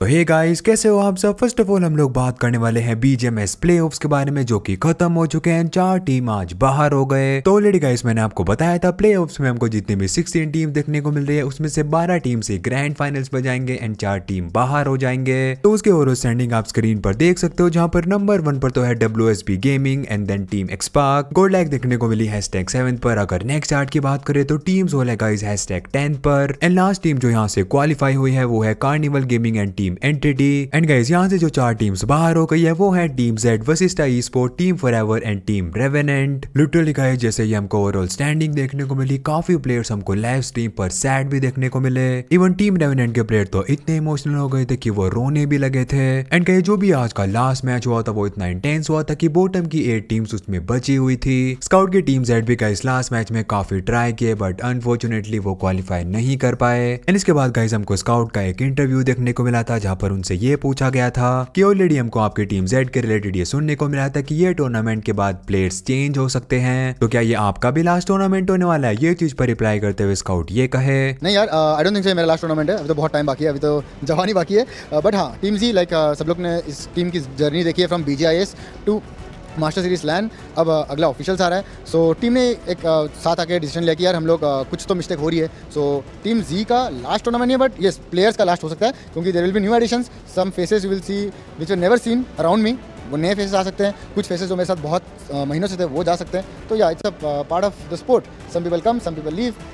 तो hey guys कैसे हो आप सब फर्स्ट ऑफ ऑल हम लोग बात करने वाले हैं बीजेएमएस प्लेऑफ्स के बारे में जो कि खत्म हो चुके हैं चार टीम आज बाहर हो गए तो ऑलरेडी गाइस मैंने आपको बताया था प्लेऑफ्स में हमको जितनी भी 16 टीम देखने को मिल रही है उसमें से 12 टीम से ग्रैंड फाइनल्स पर जाएंगे एंड चार टीम बाहर हो जाएंगे तो उसके ओवर स्टैंडिंग आप स्क्रीन पर देख सकते हो जहाँ पर नंबर वन पर तो है W gaming and then team XSpark Godlike देखने को मिली हैशटैग सेवन पर अगर नेक्स्ट चार्ट की बात करें तो टीम सोलह गाइज हैशटैग टेन पर एंड लास्ट टीम जो यहाँ से क्वालिफाई हुई है वो है Carnival Gaming and team team Entity and guys यहाँ से जो चार टीम्स बाहर हो गई है वो है team Z Vasista esport team forever and team Revenant literally guys जैसे ही हमको ओवरऑल स्टैंडिंग देखने को मिली काफी प्लेयर्स हमको लाइव स्ट्रीम पर सैड भी देखने को मिले इवन टीम रेवेनेंट के प्लेयर तो इतने इमोशनल हो गए थे कि वो रोने भी लगे थे एंड कहे जो भी आज का लास्ट मैच हुआ था वो इतना इंटेंस हुआ था कि बॉटम की एट टीम्स उसमें बची हुई थी स्काउट की टीम जेड भी गाइज लास्ट मैच में काफी ट्राई किए बट अनफॉर्चुनेटली वो क्वालिफाई नहीं कर पाए एंड इसके बाद गाइज हमको स्काउट का एक इंटरव्यू देखने को मिला था था जहां पर उनसे ये पूछा गया था कि ऑलरेडी हमको आपकी टीम जेड के रिलेटेड ये सुनने को मिला था कि ये टूर्नामेंट के बाद प्लेयर्स चेंज हो सकते हैं तो क्या ये आपका भी लास्ट टूर्नामेंट होने वाला है ये चीज पर रिप्लाई करते हुए स्काउट ये कहे नहीं यार आई डोंट थिंक मेरा लास्ट टूर्नामेंट है अभी तो बहुत टाइम बाकी है अभी तो जवानी बाकी है बट uh, हाँ टीम जी लाइक सब लोग ने इस टीम की जर्नी देखी है from B to master series LAN अब अगला ऑफिशियल्स आ रहा है सो टीम ने एक साथ आके डिसीजन लिया कि यार हम लोग कुछ तो मिस्टेक हो रही है सो टीम जी का लास्ट टूर्नामेंट है बट येस प्लेयर्स का लास्ट हो सकता है क्योंकि there will be new addition some faces will see which you never seen around me वो नए फेसेस आ सकते हैं कुछ फेसेस जो मेरे साथ बहुत महीनों से थे वो जा सकते हैं तो या it's a part of the sport some people come some people leave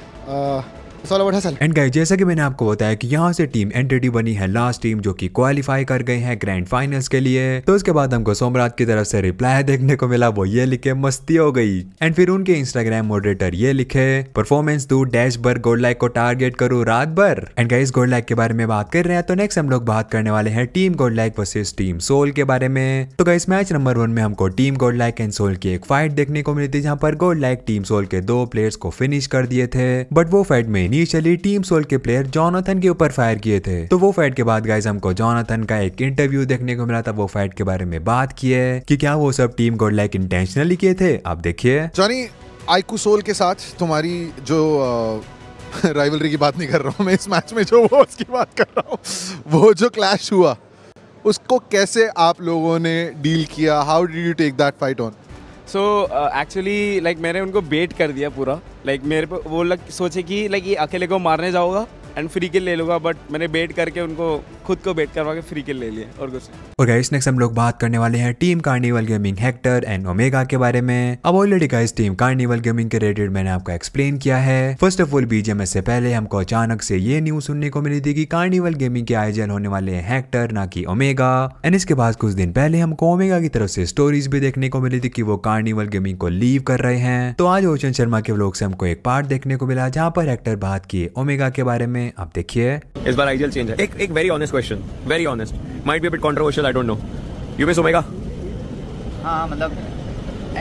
and guys जैसा कि मैंने आपको बताया कि यहाँ से टीम एंटिटी बनी है लास्ट टीम जो कि क्वालिफाई कर गई है ग्रैंड फाइनल्स के लिए तो उसके बाद हमको सोमराज की तरफ से रिप्लाई देखने को मिला वो ये लिखे मस्ती हो गई एंड फिर उनके इंस्टाग्राम मॉडरेटर ये लिखे परफॉर्मेंस दू डैश बर लाइक को टारगेट करू रात भर एंड गाइस लाइक के बारे में बात कर रहे हैं तो नेक्स्ट हम लोग बात करने वाले हैं team like versus team Soul के बारे में तो गाइस मैच नंबर वन में हमको टीम लाइक एंड सोल की एक फाइट देखने को मिली थी जहाँ पर लाइक टीम सोल के दो प्लेयर्स को फिनिश कर दिए थे बट वो फाइट में इनिशियली टीम सोल के प्लेयर जॉनथन के ऊपर फायर किए थे तो वो फाइट के बाद गाइज हमको जॉनथन का एक इंटरव्यू देखने को मिला था वो फाइट के बारे में बात की है कि क्या वो सब टीम को लाइक इंटेंशनली किए थे आप देखिए जॉनी आईकू सोल के साथ तुम्हारी जो राइवलरी की बात नहीं कर रहा हूँ मैं इस मैच में जो वो उसकी बात कर रहा हूँ वो जो क्लैश हुआ उसको कैसे आप लोगों ने डील किया how did you take that fight on so actually like मैंने उनको बेट कर दिया पूरा लाइक मेरे पे वो लग सोचे कि लाइक ये अकेले को मारने जाओगा एंड फ्री के ले लूँगा बट मैंने बेट करके उनको खुद को बेट करवा के फ्री के ले लिए और कुछ और गाइस नेक्स्ट हम लोग बात करने वाले हैं team Carnival Gaming Hector and Omega के बारे में अब already guys team Carnival Gaming के रिलेटेड मैंने आपको एक्सप्लेन किया है फर्स्ट ऑफ ऑल बीजेम से पहले हमको अचानक से ये न्यूज सुनने को मिली थी की कार्निवल गेमिंग के आयोजन होने वाले हैं हेक्टर ना की ओमेगा एंड इसके बाद कुछ दिन पहले हमको ओमेगा की तरफ से स्टोरीज भी देखने को मिली थी की वो कार्निवल गेमिंग को लीव कर रहे हैं तो आज रोशन शर्मा के ब्लॉग से हमको एक पार्ट देखने को मिला जहाँ पर एक्टर बात किए ओमेगा के बारे में आप देखिए इस बार आइडियल चेंज है एक, एक very honest question very honest might be bit controversial I don't know you You miss हाँ मतलब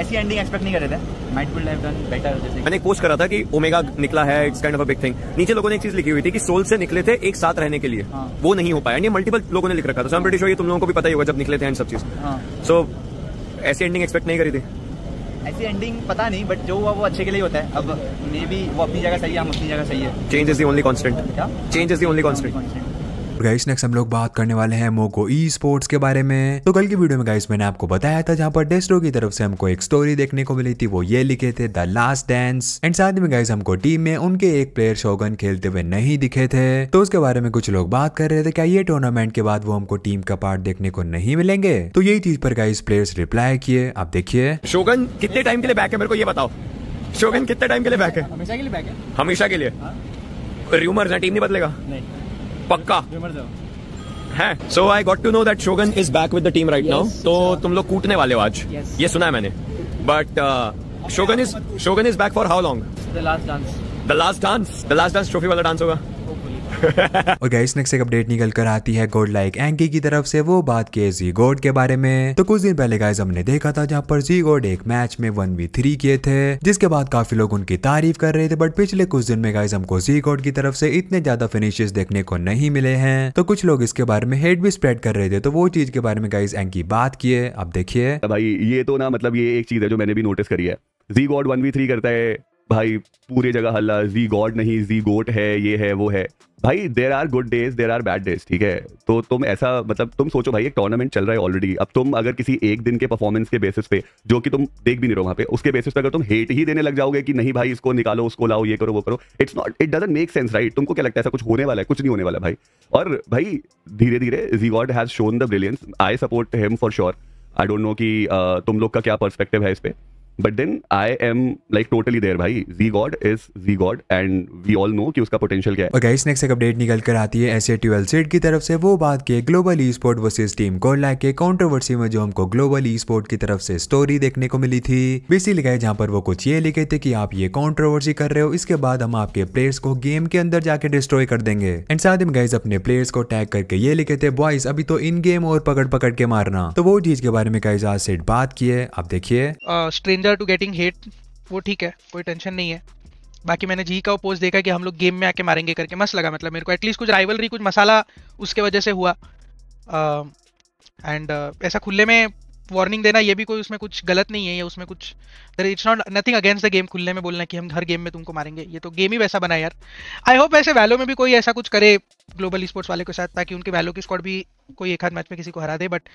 ऐसी एंडिंग एक्सपेक्ट नहीं कर रहे थे might could have done better जैसे मैंने एक पोस्ट करा था कि ओमेगा निकला है it's kind of a big thing नीचे लोगों ने एक चीज लिखी हुई थी कि सोल से निकले थे एक साथ रहने के लिए हाँ. वो नहीं हो पाया ये मल्टीपल लोगों ने लिख रखा था सो आई एम तुम लोगों को भी पता ही होगा जब निकले थे एंड सब चीज सो हाँ। ऐसी एंडिंग एक्सपेक्ट नहीं करी थी ऐसी एंडिंग पता नहीं बट जो हुआ वो अच्छे के लिए होता है अब मे बी वो अपनी जगह सही है हम अपनी जगह सही है change is the only constant change is the only constant guys next हम लोग बात करने वाले हैं मोगो ई स्पोर्ट्स के बारे में तो कल की वीडियो में गाइस मैंने आपको बताया था जहाँ पर डेस्ट्रो की तरफ से हमको एक स्टोरी देखने को मिली थी वो ये लिखे थे द लास्ट डांस एंड साथ में गाइस हमको टीम में उनके एक प्लेयर शोगन खेलते हुए नहीं दिखे थे तो उसके बारे में कुछ लोग बात कर रहे थे क्या ये टूर्नामेंट के बाद वो हमको टीम का पार्ट देखने को नहीं मिलेंगे तो यही चीज पर गाइस प्लेयर्स रिप्लाई किए आप देखिए शोगन कितने टाइम के लिए बैक है मेरे को ये बताओ शोगन कितने टाइम के लिए बैक है हमेशा के लिए बैक है हमेशा के लिए रूमर्स है टीम नहीं बदलेगा नहीं पक्का है so I got to know that Shogun is back with the team right now तो तुम लोग कूटने वाले हो आज yes. ये सुना है मैंने but Shogun is Shogun is back for how long the last dance the last dance the last dance trophy वाला डांस होगा और गाइस नेक्स्ट एक अपडेट निकल कर आती है गोड लाइक एंकी की तरफ से वो बात किए जी गोड के बारे में तो कुछ दिन पहले गाइस हमने देखा था जहाँ पर जी गोड एक मैच में वन वी थ्री किए थे जिसके बाद काफी लोग उनकी तारीफ कर रहे थे बट पिछले कुछ दिन में गाइस हमको जी गोड की तरफ से इतने ज्यादा फिनिशेस देखने को नहीं मिले हैं तो कुछ लोग इसके बारे में हेड भी स्प्रेड कर रहे थे तो वो चीज के बारे में गाइज एंकी बात किए अब देखिए भाई ये तो ना मतलब ये एक चीज है जो मैंने भी नोटिस करी है जी गोड वन वी थ्री करता है भाई पूरी जगह हल्ला जी गॉड नहीं जी गोट है ये है वो है भाई there are good days there are bad days ठीक है तो तुम ऐसा मतलब तुम सोचो भाई एक टूर्नामेंट चल रहा है ऑलरेडी अब तुम अगर किसी एक दिन के परफॉर्मेंस के बेसिस पे जो कि तुम देख भी नहीं रहो वहाँ पे उसके बेसिस पे अगर तुम हेट ही देने लग जाओगे कि नहीं भाई इसको निकालो उसको लाओ ये करो वो करो it's not it doesn't make sense right तुमको क्या लगता है ऐसा कुछ होने वाला है कुछ नहीं होने वाला भाई और भाई धीरे धीरे G God has shown the brilliance I support him for sure I don't know कि तुम लोग का क्या परस्पेक्टिव है इस पर but then I am like totally there भाई G God is G God and we all know कि उसका पोटेंशियल क्या है और गाइस नेक्स्ट एक अपडेट निकल कर आती है ऐसे ट्वेल्व सेट की तरफ से वो बात के Global esport versus team को लाके कॉन्ट्रोवर्सी में जो हमको ग्लोबल ई स्पोर्ट की तरफ से स्टोरी देखने को मिली थी बेसिकली है जहाँ पर वो कुछ ये लिखे थे कि आप ये कॉन्ट्रोवर्सी कर रहे हो इसके बाद हम आपके प्लेयर्स को गेम के अंदर जाके डिस्ट्रॉय कर देंगे एंड साथ में गाइज अपने प्लेयर्स को टैग करके ये लिखे थे बॉयज अभी तो इन गेम और पकड़ पकड़ के मारना तो वो चीज के बारे में गाइज आज सेट बात की है आप देखिए strain uh, danger to getting hate वो ठीक है कोई टेंशन नहीं है बाकी मैंने जी का वो पोस्ट देखा कि हम लोग गेम में आके मारेंगे करके मस्त लगा मतलब मेरे को एटलीस्ट कुछ राइवलरी कुछ मसाला उसके वजह से हुआ एंड uh, uh, ऐसा खुले में वार्निंग देना ये भी कोई उसमें कुछ गलत नहीं है या उसमें कुछ दर it's not nothing against the game खुलने में बोलना कि हम हर गेम में तुमको मारेंगे ये तो गेम ही वैसा बना यार आई होप ऐसे वैलो में भी कोई ऐसा कुछ करे ग्लोबल स्पोर्ट्स वाले के साथ ताकि उनके वैलो की स्क्वाड भी कोई एक हाथ मैच में किसी को हरा दे but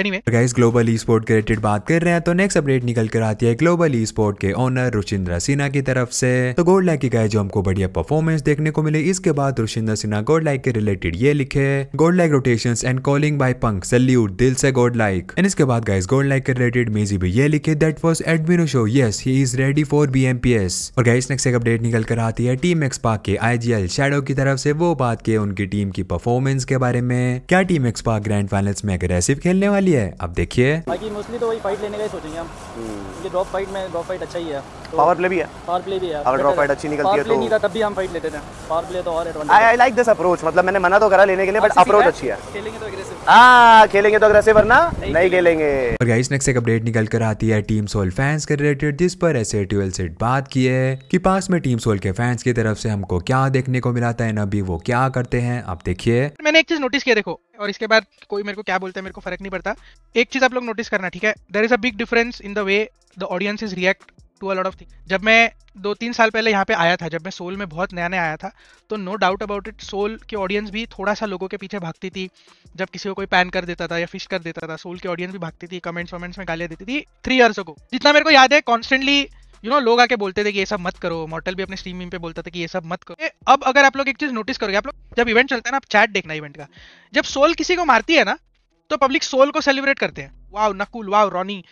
anyway guys Global sport के रिलेटेड बात कर रहे हैं तो नेक्स्ट अपडेट निकल कर आती है ग्लोबल स्पोर्ट के ओनर रुचिंद्र सिन्हा की तरफ से तो गोल्ड लाइक की गाय जो हमको बढ़िया परफॉर्मेंस देखने को मिले इसके बाद रुचिंद्र सिन्हा गोल्ड लाइक के रिलेटेड ये लिखे Godlike rotation and calling by Punk salute दिल से गोल्ड लाइक एंड इसके बाद गाइस गोल्ड लाइक के रिलेटेड मेजी भी ये लिखे that was Admino show yes he is ready for B M P S और गाइस नेक्स्ट एक अपडेट निकल कर आती है टीम एक्सपा के आई जी एल शेडो की तरफ से वो बात के उनकी टीम की परफॉर्मेंस के बारे में क्या टीम एक्सपा ग्रैंड फाइनल्स में अग्रेसिव खेलने वाले वाली है अब देखिए बाकी मोस्टली तो वही फाइट लेने का ही सोचेंगे हम हम्म। ये ड्रॉप फाइट में ड्रॉप फाइट अच्छा ही है तो पावर प्ले भी है पावर प्ले भी है अगर ड्रॉप फाइट अच्छी निकलती है तो नहीं था तब भी हम फाइट लेते थे पावर प्ले तो और advantage I like this approach मतलब मैंने मना तो करा लेने के लिए बट अप्रोच अच्छी है खेलेंगे तो अग्रेसिव हां खेलेंगे तो अग्रेसिव वरना नहीं खेलेंगे और गाइस नेक्स्ट एक अपडेट निकल कर आती है टीम सोल फैंस के रिलेटेड जिस पर ऐसे ट्यूएल से बात की है कि पास में टीम सोल के फैंस की तरफ से हमको क्या देखने को मिला था एंड अभी वो क्या करते हैं अब देखिए मैंने एक चीज नोटिस किया देखो और इसके बाद कोई मेरे को क्या बोलता है मेरे को फर्क नहीं पड़ता एक चीज़ आप लोग नोटिस करना ठीक है there is a big difference in the way the audience is react to a lot of thing जब मैं दो तीन साल पहले यहाँ पे आया था जब मैं सोल में बहुत नया नया आया था तो no doubt about it Soul की ऑडियंस भी थोड़ा सा लोगों के पीछे भागती थी जब किसी को कोई पैन कर देता था या फिश कर देता था सोल की ऑडियंस भी भागती थी कमेंट्स वमेंट्स में गालियाँ देती थी थ्री ईयर्स को जितना मेरे को याद है कॉन्स्टेंटली यू नो लोग आके बोलते थे कि ये सब मत करो मॉटल भी अपने स्ट्रीम पे बोलता था कि ये सब मत करो अब अगर आप लोग एक चीज नोटिस करोगे आप लोग जब इवेंट चलता है ना आप चैट देखना इवेंट का जब सोल किसी को मारती है ना तो पब्लिक सोल को सेलिब्रेट करते हैं वाव नकुल वाव रॉनी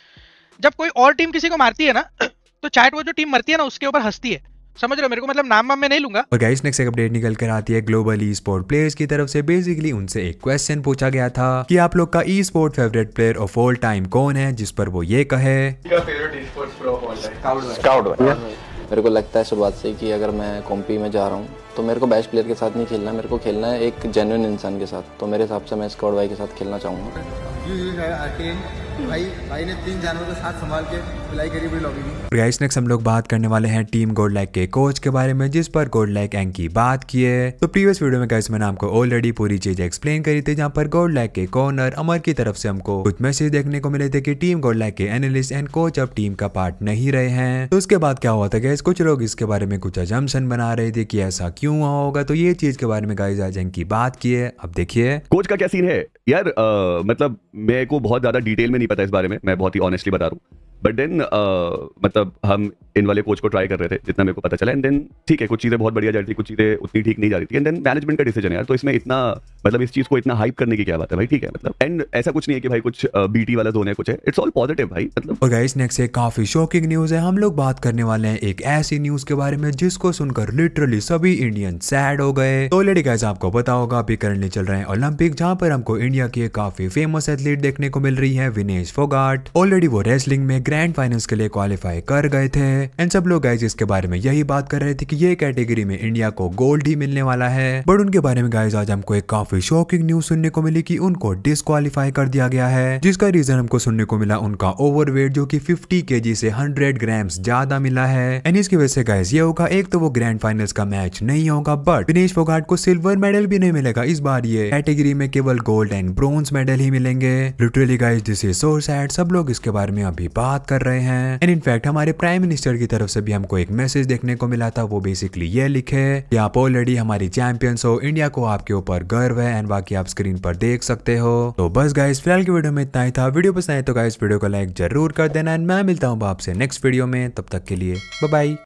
जब कोई और टीम किसी को मारती है ना तो चैट वो जो टीम मरती है ना उसके ऊपर हंसती है समझ रहे हो मेरे को मतलब नाम वाम मैं नहीं लूंगा और गाइस नेक्स्ट एक अपडेट निकल कर आती है ग्लोबल ई स्पोर्ट प्लेयर्स की तरफ से बेसिकली उनसे एक क्वेश्चन पूछा गया था कि आप लोग का esport favourite player of all time कौन है जिस पर वो ये कहे फेवरेट स्काउट मेरे को लगता है शुरुआत से कि अगर मैं कॉम्पी में जा रहा हूँ तो मेरे को बेस्ट प्लेयर के साथ नहीं खेलना मेरे को खेलना है एक जेन्यून इंसान के साथ तो मेरे हिसाब से मैं स्काउट भाई के साथ खेलना चाहूँगा भाई ने तीन जानवरों के साथ बात करने वाले हैं टीम गोल्ड लाइक के कोच के बारे में जिस पर गोल्ड लाइक एंग की बात की है तो प्रीवियस वीडियो में गाइस मैंने आपको ऑलरेडी पूरी चीज एक्सप्लेन करी थी जहाँ पर गोल्ड लाइक के कॉर्नर अमर की तरफ से हमको कुछ मैसेज देखने को मिले थे की टीम गोल्ड लाइक के एनालिस्ट एंड कोच अब टीम का पार्ट नहीं रहे हैं तो उसके बाद क्या हुआ था गैस कुछ लोग इसके बारे में कुछ अजमसन बना रहे थे की ऐसा क्यूँ हुआ होगा तो ये चीज के बारे में गाइज आज एंग की बात की है अब देखिए कोच का क्या सीन है यार मतलब मेरे को बहुत ज्यादा डिटेल में पता इस बारे में मैं बहुत ही ऑनेस्टली बता रहा हूँ बट देन uh, मतलब हम इन वाले कोच को ट्राई कर रहे थे जितना मेरे को पता चला एंड देन ठीक है कुछ चीज़ें बहुत बढ़िया जा रही थी कुछ चीज़ें उतनी ठीक नहीं जा रही थी एंड देन मैनेजमेंट का डिसीजन यार तो इसमें इतना मतलब इस चीज़ को इतना हाइप करने की क्या बात है भाई ठीक है मतलब एंड ऐसा कुछ नहीं है कि भाई कुछ बी uh, बीटी वाला जोन है कुछ है इट्स ऑल पॉजिटिव भाई मतलब और गाइस नेक्स्ट एक काफ़ी शॉकिंग न्यूज़ है हम लोग बात करने वाले हैं एक ऐसी न्यूज़ के बारे में जिसको सुनकर लिटरली सभी इंडियन सैड हो गए तो लेडी गाइस आपको पता होगा अभी करंटली चल रहे हैं ओलंपिक जहाँ पर हमको इंडिया की काफ़ी फेमस एथलीट देखने को मिल रही है विनेश फोगाट ऑलरेडी वो रेसलिंग में ग्रैंड फाइनल्स के लिए क्वालिफाई कर गए थे एंड सब लोग गाइज इसके बारे में यही बात कर रहे थे कि ये कैटेगरी में इंडिया को गोल्ड ही मिलने वाला है बट उनके बारे में गाइज आज हमको एक काफी शॉकिंग न्यूज सुनने को मिली की उनको डिस्कालीफाई कर दिया गया है जिसका रीजन हमको सुनने को मिला उनका ओवर जो की फिफ्टी के से हंड्रेड ग्राम ज्यादा मिला है एंड इसकी वजह से गाइज ये होगा एक तो वो ग्रैंड फाइनल्स का मैच नहीं होगा बट दिनेश फोगाट को सिल्वर मेडल भी नहीं मिलेगा इस बार ये कैटेगरी में केवल गोल्ड एंड ब्रॉन्ज मेडल ही मिलेंगे literally guys this is so sad सब लोग इसके बारे में अभी बात बात कर रहे हैं एंड इनफैक्ट हमारे प्राइम मिनिस्टर की तरफ से भी हमको एक मैसेज देखने को मिला था वो बेसिकली ये लिखे कि आप ऑलरेडी हमारी चैंपियंस हो इंडिया को आपके ऊपर गर्व है एंड बाकी आप स्क्रीन पर देख सकते हो तो बस गाइस फिलहाल की वीडियो में इतना ही था वीडियो पसंद आए तो गाइस वीडियो को लाइक जरूर कर देना एंड मैं मिलता हूँ आपसे नेक्स्ट वीडियो में तब तक के लिए बाय